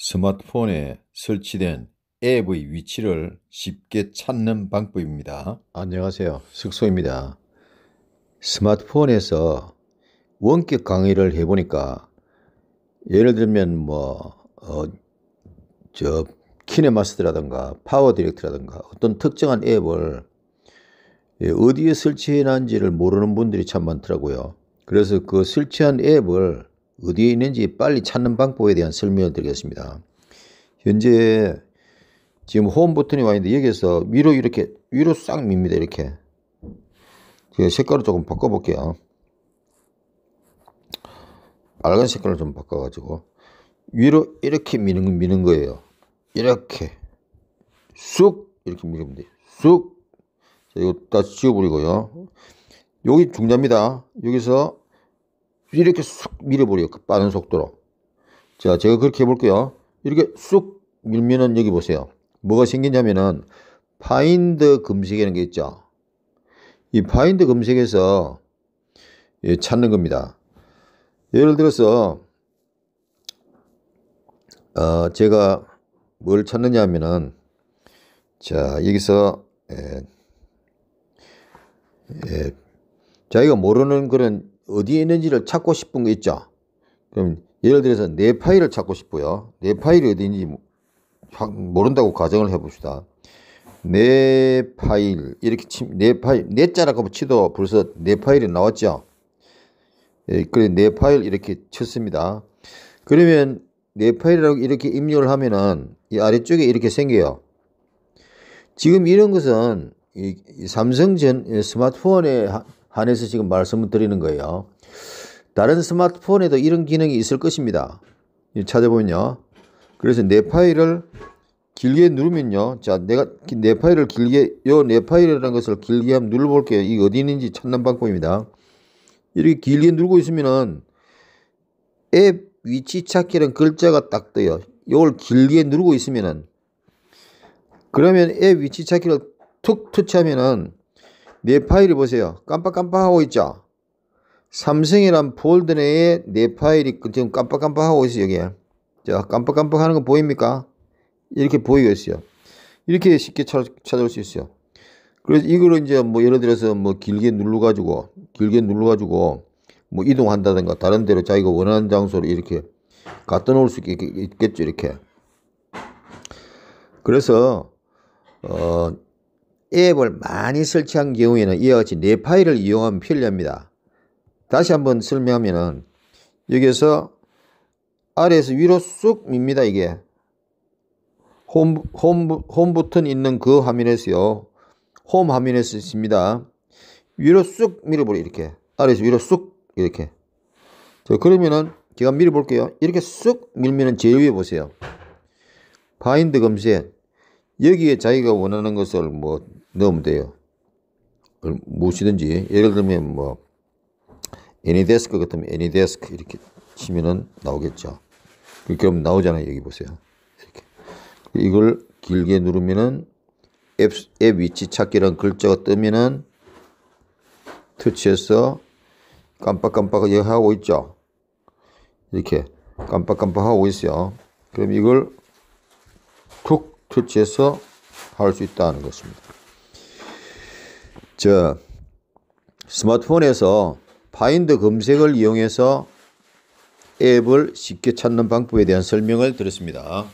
스마트폰에 설치된 앱의 위치를 쉽게 찾는 방법입니다. 안녕하세요. 숙소입니다. 스마트폰에서 원격 강의를 해보니까 예를 들면 뭐, 어, 저, 키네마스터라든가 파워 디렉트라든가 어떤 특정한 앱을 예, 어디에 설치해 놨는지를 모르는 분들이 참 많더라고요. 그래서 그 설치한 앱을 어디에 있는지 빨리 찾는 방법에 대한 설명을 드리겠습니다. 현재 지금 홈 버튼이 와 있는데 여기에서 위로 이렇게 위로 싹 밉니다. 이렇게 제가 그 색깔을 조금 바꿔볼게요. 빨간 색깔을 좀 바꿔가지고 위로 이렇게 미는, 미는 거예요. 이렇게 쑥 이렇게 밀으면 돼요. 쑥 자, 이거 다 지워버리고요. 여기 중자입니다. 여기서 이렇게 쑥 밀어버려요. 그 빠른 속도로. 자, 제가 그렇게 해볼게요. 이렇게 쑥 밀면은 여기 보세요. 뭐가 생기냐면은 파인드 검색이라는 게 있죠. 이 파인드 검색에서 예, 찾는 겁니다. 예를 들어서 어, 제가 뭘 찾느냐 하면은 자 여기서 예, 예, 자기가 모르는 그런 어디에 있는지를 찾고 싶은 거 있죠. 그럼 예를 들어서 내 파일을 찾고 싶어요. 내 파일이 어디 있지 모른다고 가정을 해봅시다. 내 파일 이렇게 치, 내 파일 내 자라고 치도 벌써 내 파일이 나왔죠. 예, 그래 내 파일 이렇게 쳤습니다. 그러면 내 파일이라고 이렇게 입력을 하면은 이 아래쪽에 이렇게 생겨요. 지금 이런 것은 이 삼성전 스마트폰에 한해서 지금 말씀을 드리는 거예요. 다른 스마트폰에도 이런 기능이 있을 것입니다. 찾아보면요. 그래서 내 파일을 길게 누르면요. 자, 내가 내 파일을 길게 요내 파일이라는 것을 길게 한번 눌러 볼게요. 이 어디 있는지 찾는 방법입니다. 이렇게 길게 누르고 있으면은 앱 위치 찾기라는 글자가 딱 떠요. 요걸 길게 누르고 있으면은 그러면 앱 위치 찾기를 툭 터치하면은 내 파일이 보세요. 깜빡깜빡하고 있죠? 삼성이란 폴드 내에 내 파일이 그 지금 깜빡깜빡하고 있어요. 여기에. 자, 깜빡깜빡하는 거 보입니까? 이렇게 보이고 있어요. 이렇게 쉽게 찾아올 수 있어요. 그래서 이걸 이제 뭐 예를 들어서 뭐 길게 눌러가지고 길게 눌러가지고 뭐 이동한다든가 다른 데로 자기가 원하는 장소로 이렇게 갖다 놓을 수 있겠죠 이렇게 그래서 어 앱을 많이 설치한 경우에는 이와 같이 네 파일을 이용하면 편리합니다. 다시 한번 설명하면은 여기에서 아래에서 위로 쑥 밉니다 이게 홈, 홈, 홈 버튼 있는 그 화면에서요 홈 화면에서 있습니다 위로 쑥 밀어버려 이렇게 아래에서 위로 쑥 이렇게 자 그러면은 제가 밀어볼게요 이렇게 쑥 밀면은 제일 위에 보세요 바인드 검색 여기에 자기가 원하는 것을 뭐 넣으면 돼요. 무엇이든지 예를 들면 뭐 애니데스크 같으면 애니데스크 이렇게 치면은 나오겠죠. 그럼 나오잖아요. 여기 보세요. 이렇게. 이걸 길게 누르면은 앱, 앱 위치 찾기란 글자가 뜨면은 터치해서 깜빡깜빡 하고 있죠. 이렇게 깜빡깜빡 하고 있어요. 그럼 이걸 툭 터치해서 할 수 있다는 것입니다. 저 스마트폰에서 파인드 검색을 이용해서 앱을 쉽게 찾는 방법에 대한 설명을 드렸습니다.